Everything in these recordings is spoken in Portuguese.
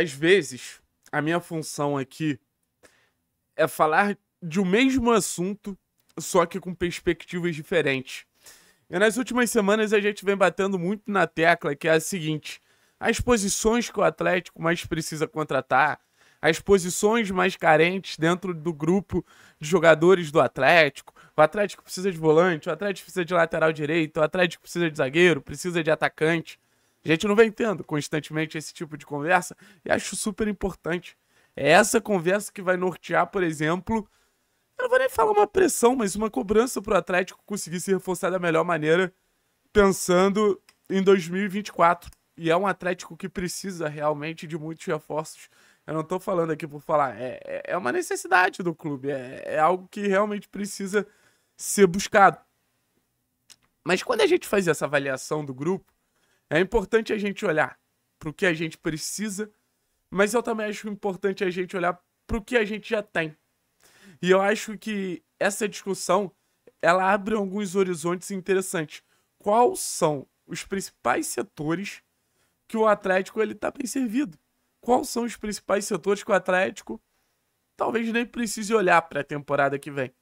Às vezes, a minha função aqui é falar de um mesmo assunto, só que com perspectivas diferentes. E nas últimas semanas a gente vem batendo muito na tecla que é a seguinte: as posições que o Atlético mais precisa contratar, as posições mais carentes dentro do grupo de jogadores do Atlético. O Atlético precisa de volante, o Atlético precisa de lateral direito, o Atlético precisa de zagueiro, precisa de atacante. A gente não vem tendo constantemente esse tipo de conversa e acho super importante. É essa conversa que vai nortear, por exemplo, eu não vou nem falar uma pressão, mas uma cobrança para o Atlético conseguir se reforçar da melhor maneira, pensando em 2024. E é um Atlético que precisa realmente de muitos reforços. Eu não estou falando aqui por falar, é, é, é uma necessidade do clube, é, é algo que realmente precisa ser buscado. Mas quando a gente faz essa avaliação do grupo, é importante a gente olhar para o que a gente precisa, mas eu também acho importante a gente olhar para o que a gente já tem. E eu acho que essa discussão ela abre alguns horizontes interessantes. Quais são os principais setores que o Atlético ele está bem servido? Quais são os principais setores que o Atlético talvez nem precise olhar para a temporada que vem?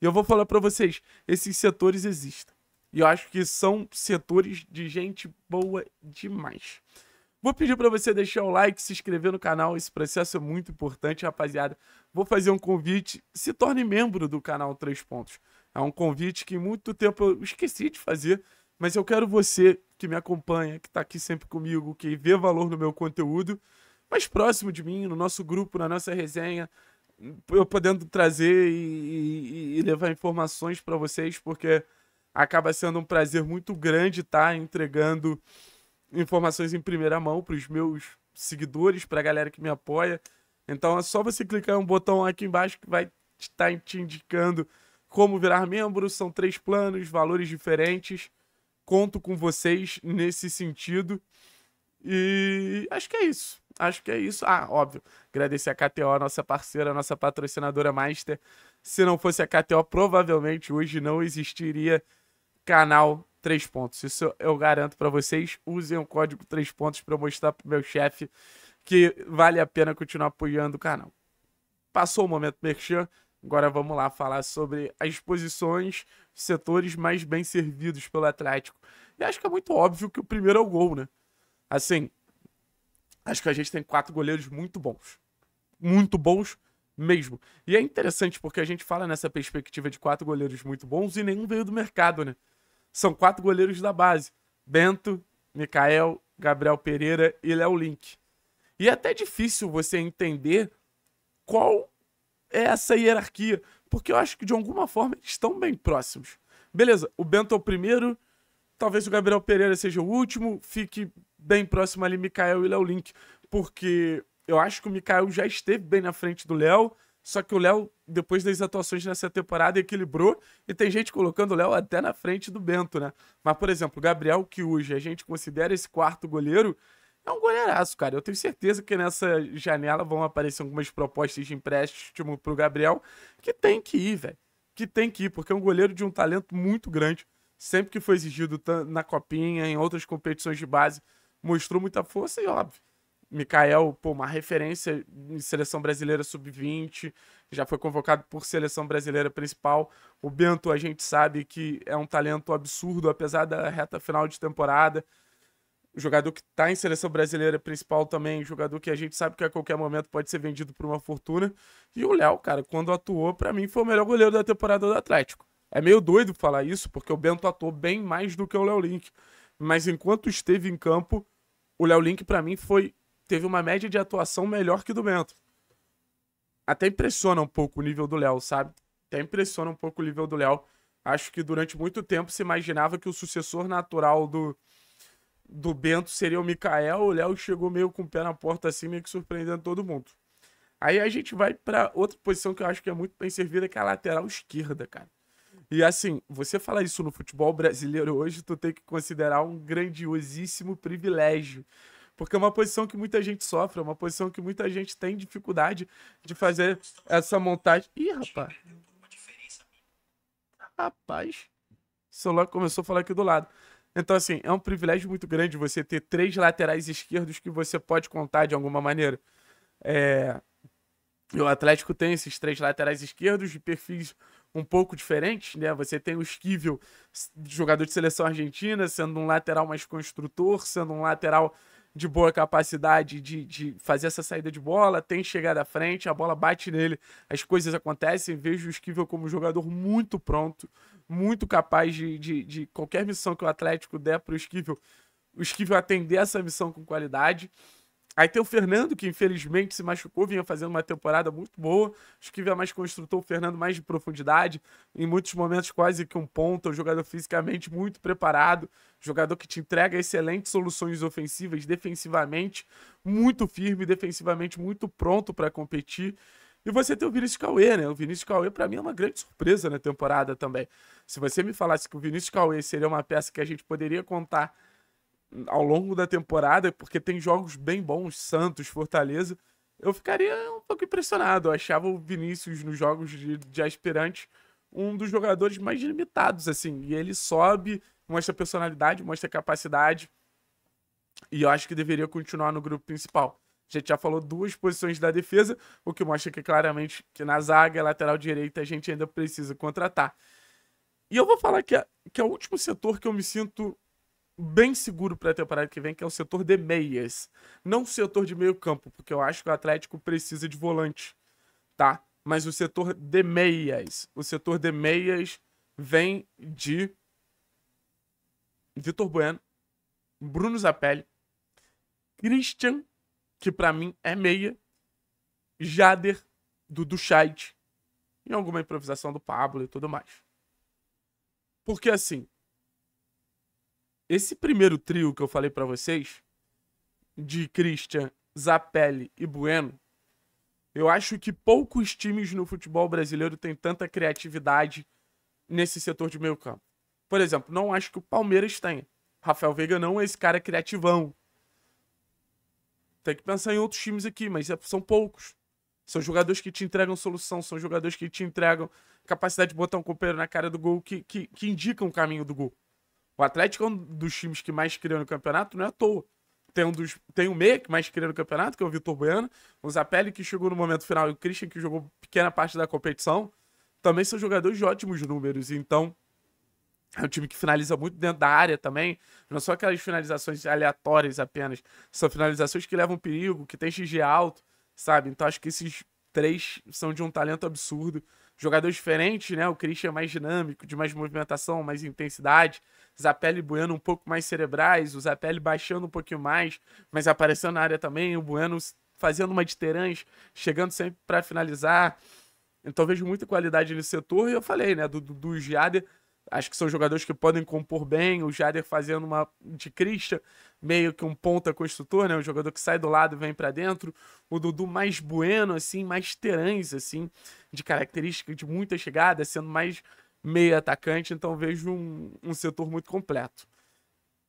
E eu vou falar para vocês, esses setores existem. E eu acho que são setores de gente boa demais. Vou pedir para você deixar o like, se inscrever no canal, esse processo é muito importante, rapaziada. Vou fazer um convite, se torne membro do canal Três Pontos. É um convite que muito tempo eu esqueci de fazer, mas eu quero você que me acompanha, que está aqui sempre comigo, que vê valor no meu conteúdo, mais próximo de mim, no nosso grupo, na nossa resenha, eu podendo trazer e, e, e levar informações para vocês, porque acaba sendo um prazer muito grande estar tá? entregando informações em primeira mão para os meus seguidores, para a galera que me apoia. Então é só você clicar em um botão aqui embaixo que vai estar tá te indicando como virar membro. São três planos, valores diferentes. Conto com vocês nesse sentido. E acho que é isso. Acho que é isso. Ah, óbvio. Agradecer a KTO, a nossa parceira, nossa patrocinadora master. Se não fosse a KTO, provavelmente hoje não existiria canal 3 pontos. Isso eu garanto para vocês. Usem o código 3 pontos para mostrar pro meu chefe que vale a pena continuar apoiando o canal. Passou o momento merchan, agora vamos lá falar sobre as posições, setores mais bem servidos pelo Atlético. E acho que é muito óbvio que o primeiro é o gol, né? Assim, acho que a gente tem quatro goleiros muito bons. Muito bons mesmo. E é interessante porque a gente fala nessa perspectiva de quatro goleiros muito bons e nenhum veio do mercado, né? são quatro goleiros da base: Bento, Mikael, Gabriel Pereira e Léo Link. E é até difícil você entender qual é essa hierarquia, porque eu acho que de alguma forma eles estão bem próximos. Beleza, o Bento é o primeiro, talvez o Gabriel Pereira seja o último, fique bem próximo ali Mikael e Léo Link, porque eu acho que o Mikael já esteve bem na frente do Léo, só que o Léo depois das atuações nessa temporada, equilibrou. E tem gente colocando o Léo até na frente do Bento, né? Mas, por exemplo, o Gabriel, que hoje a gente considera esse quarto goleiro, é um goleiraço, cara. Eu tenho certeza que nessa janela vão aparecer algumas propostas de empréstimo pro Gabriel, que tem que ir, velho. Que tem que ir, porque é um goleiro de um talento muito grande. Sempre que foi exigido na Copinha, em outras competições de base, mostrou muita força e, óbvio, Mikael, pô, uma referência em seleção brasileira sub-20, já foi convocado por seleção brasileira principal. O Bento, a gente sabe que é um talento absurdo, apesar da reta final de temporada. Jogador que está em seleção brasileira principal também, jogador que a gente sabe que a qualquer momento pode ser vendido por uma fortuna. E o Léo, cara, quando atuou, para mim foi o melhor goleiro da temporada do Atlético. É meio doido falar isso, porque o Bento atuou bem mais do que o Léo Link. Mas enquanto esteve em campo, o Léo Link, para mim, foi teve uma média de atuação melhor que do Bento. Até impressiona um pouco o nível do Léo, sabe? Até impressiona um pouco o nível do Léo. Acho que durante muito tempo se imaginava que o sucessor natural do, do Bento seria o Mikael. O Léo chegou meio com o pé na porta assim, meio que surpreendendo todo mundo. Aí a gente vai para outra posição que eu acho que é muito bem servida, que é a lateral esquerda, cara. E assim, você falar isso no futebol brasileiro hoje, tu tem que considerar um grandiosíssimo privilégio. Porque é uma posição que muita gente sofre, é uma posição que muita gente tem dificuldade de fazer essa montagem. Ih, rapaz. Rapaz. O celular começou a falar aqui do lado. Então, assim, é um privilégio muito grande você ter três laterais esquerdos que você pode contar de alguma maneira. É... O Atlético tem esses três laterais esquerdos de perfis um pouco diferentes, né? Você tem o Esquivel, jogador de seleção argentina, sendo um lateral mais construtor, sendo um lateral de boa capacidade de, de fazer essa saída de bola, tem chegada à frente, a bola bate nele, as coisas acontecem. Vejo o Esquivel como um jogador muito pronto, muito capaz de, de, de qualquer missão que o Atlético der para o Esquivel, o Esquivel atender essa missão com qualidade. Aí tem o Fernando, que infelizmente se machucou, vinha fazendo uma temporada muito boa. Acho que vinha mais construtor, o Fernando mais de profundidade, em muitos momentos quase que um ponto, um jogador fisicamente muito preparado, jogador que te entrega excelentes soluções ofensivas, defensivamente muito firme, defensivamente muito pronto para competir. E você tem o Vinícius Cauê, né? O Vinícius Cauê, para mim, é uma grande surpresa na temporada também. Se você me falasse que o Vinícius Cauê seria uma peça que a gente poderia contar ao longo da temporada, porque tem jogos bem bons, Santos, Fortaleza, eu ficaria um pouco impressionado. Eu achava o Vinícius nos jogos de, de aspirante um dos jogadores mais limitados, assim. E ele sobe, mostra personalidade, mostra capacidade. E eu acho que deveria continuar no grupo principal. A gente já falou duas posições da defesa, o que mostra que claramente que na zaga lateral direita a gente ainda precisa contratar. E eu vou falar que, que é o último setor que eu me sinto bem seguro para a temporada que vem, que é o setor de meias. Não o setor de meio campo, porque eu acho que o Atlético precisa de volante, tá? Mas o setor de meias. O setor de meias vem de Vitor Bueno, Bruno Zapelli, Christian, que para mim é meia, Jader, Dudu Scheid, e alguma improvisação do Pablo e tudo mais. Porque assim, esse primeiro trio que eu falei para vocês, de Christian, Zapelli e Bueno, eu acho que poucos times no futebol brasileiro têm tanta criatividade nesse setor de meio campo. Por exemplo, não acho que o Palmeiras tenha. Rafael Veiga não é esse cara criativão. Tem que pensar em outros times aqui, mas é, são poucos. São jogadores que te entregam solução, são jogadores que te entregam capacidade de botar um companheiro na cara do gol, que, que, que indicam o caminho do gol. O Atlético é um dos times que mais criou no campeonato, não é à toa. Tem, um dos, tem o um meia que mais criou no campeonato, que é o Vitor Bueno. O Zapelli, que chegou no momento final, e o Christian, que jogou pequena parte da competição. Também são jogadores de ótimos números. Então, é um time que finaliza muito dentro da área também. Não são aquelas finalizações aleatórias apenas. São finalizações que levam perigo, que tem XG alto, sabe? Então acho que esses três são de um talento absurdo jogadores diferentes, né? O Christian é mais dinâmico, de mais movimentação, mais intensidade. Zapelli e Bueno um pouco mais cerebrais, o Zapelli baixando um pouquinho mais, mas aparecendo na área também, o Bueno fazendo uma de terãs, chegando sempre para finalizar. Então vejo muita qualidade nesse setor e eu falei, né, do, do, do Acho que são jogadores que podem compor bem. O Jader fazendo uma de crista, meio que um ponta construtor, né? O jogador que sai do lado e vem para dentro. O Dudu mais bueno, assim, mais terãs, assim, de característica de muita chegada, sendo mais meio atacante. Então vejo um, um setor muito completo.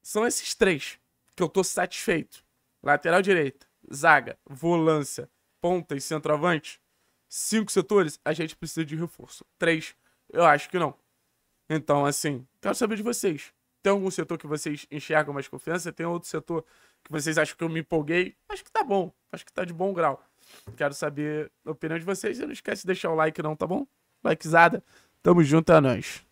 São esses três que eu tô satisfeito. Lateral direita, zaga, volância, ponta e centroavante. Cinco setores, a gente precisa de reforço. Três, eu acho que não. Então, assim, quero saber de vocês. Tem algum setor que vocês enxergam mais confiança? Tem outro setor que vocês acham que eu me empolguei? Acho que tá bom. Acho que tá de bom grau. Quero saber a opinião de vocês. E não esquece de deixar o like, não, tá bom? Likezada. Tamo junto, é nós.